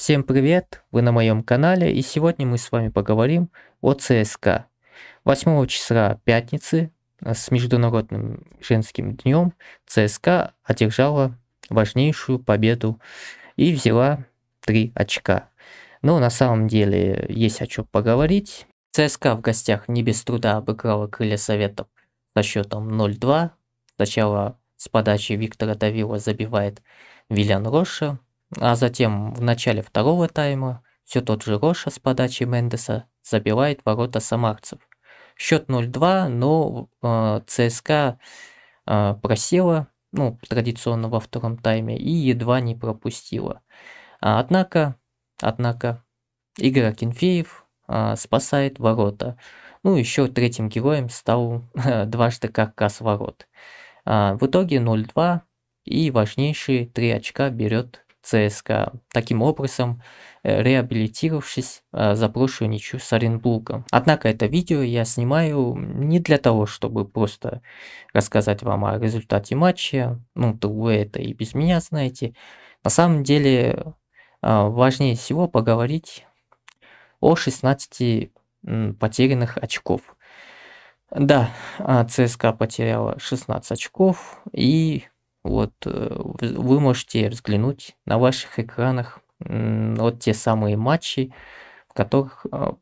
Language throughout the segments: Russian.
Всем привет, вы на моем канале и сегодня мы с вами поговорим о ЦСК. 8 числа пятницы э, с Международным женским днем ЦСК одержала важнейшую победу и взяла 3 очка. Но на самом деле есть о чем поговорить. ЦСКА в гостях не без труда обыграла крылья советов со счетом 0-2. Сначала с подачи Виктора Давила забивает Вильян Роша, а затем в начале второго тайма все тот же Роша с подачи Мендеса забивает ворота самарцев. Счет 0-2, но э, ЦСКА э, просела, ну, традиционно во втором тайме, и едва не пропустила. А, однако, однако, Игорь Акинфеев э, спасает ворота. Ну, еще третьим героем стал э, дважды каркас ворот. А, в итоге 0-2 и важнейшие три очка берет ЦСКА, таким образом э, реабилитировавшись э, за прошлую ничью с Оренбургом. Однако это видео я снимаю не для того, чтобы просто рассказать вам о результате матча, ну то вы это и без меня знаете. На самом деле э, важнее всего поговорить о 16 потерянных очков. Да, ЦСКА потеряла 16 очков, и вот э, вы можете взглянуть на ваших экранах вот те самые матчи, в которых а,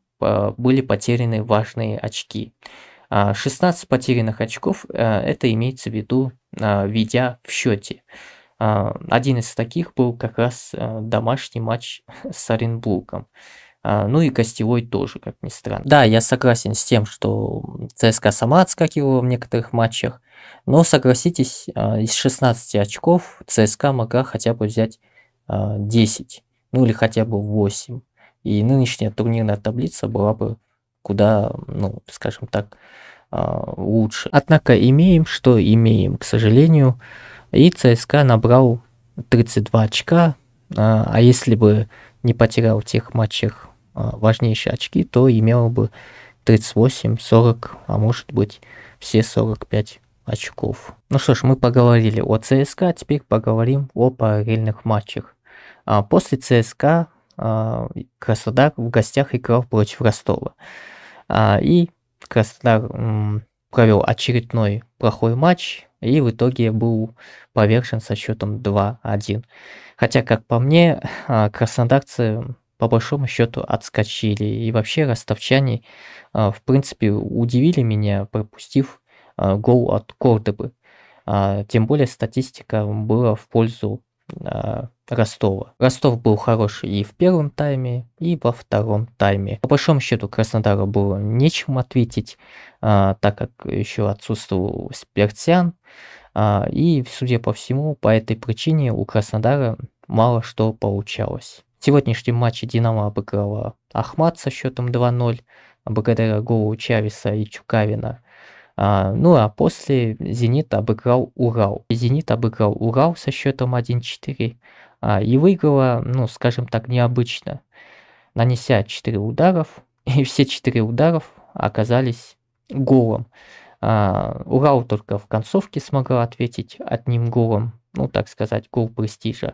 были потеряны важные очки. 16 а, потерянных очков э, это имеется в виду, а, ведя в счете. Один из таких был как раз э, домашний матч с Оренбургом. А, ну и Костевой тоже, как ни странно. Да, я согласен с тем, что ЦСКА сама отскакивала в некоторых матчах, но согласитесь, а, из 16 очков ЦСКА могла хотя бы взять 10, а, ну или хотя бы 8. И нынешняя турнирная таблица была бы куда, ну, скажем так, лучше. Однако имеем, что имеем, к сожалению. И ЦСКА набрал 32 очка, а если бы не потерял в тех матчах а, важнейшие очки, то имело бы 38, 40, а может быть все 45 очков. Ну что ж, мы поговорили о ЦСКА, а теперь поговорим о параллельных матчах. А после ЦСКА а, Краснодар в гостях играл против Ростова. А, и Краснодар м, провел очередной плохой матч и в итоге был повержен со счетом 2-1. Хотя, как по мне, а, краснодарцы по большому счету отскочили. И вообще ростовчане, а, в принципе, удивили меня, пропустив а, гол от Кордобы. А, тем более статистика была в пользу Ростова. Ростов был хороший и в первом тайме, и во втором тайме. По большому счету Краснодару было нечем ответить, так как еще отсутствовал Спиртян. и, судя по всему, по этой причине у Краснодара мало что получалось. В сегодняшнем матче «Динамо» обыграла Ахмат со счетом 2-0, благодаря голу Чавеса и Чукавина. А, ну а после «Зенит» обыграл «Урал». «Зенит» обыграл «Урал» со счетом 1-4 а, и выиграла, ну скажем так, необычно, нанеся 4 ударов, и все 4 ударов оказались голом. А, Урал только в концовке смогла ответить одним голом, ну так сказать, гол престижа.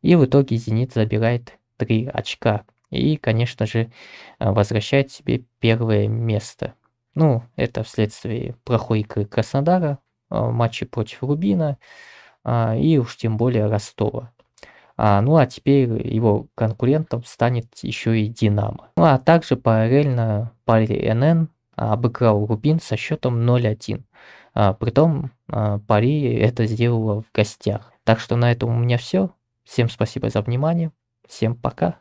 И в итоге «Зенит» забирает 3 очка. И, конечно же, э, возвращает себе первое место. Ну, это вследствие плохой игры Краснодара, э, матчи против Рубина а, и уж тем более Ростова. А, ну а теперь его конкурентом станет еще и Динамо. Ну а также параллельно Пари НН обыграл Рубин со счетом 0-1. А, притом а, Пари это сделала в гостях. Так что на этом у меня все. Всем спасибо за внимание. Всем пока.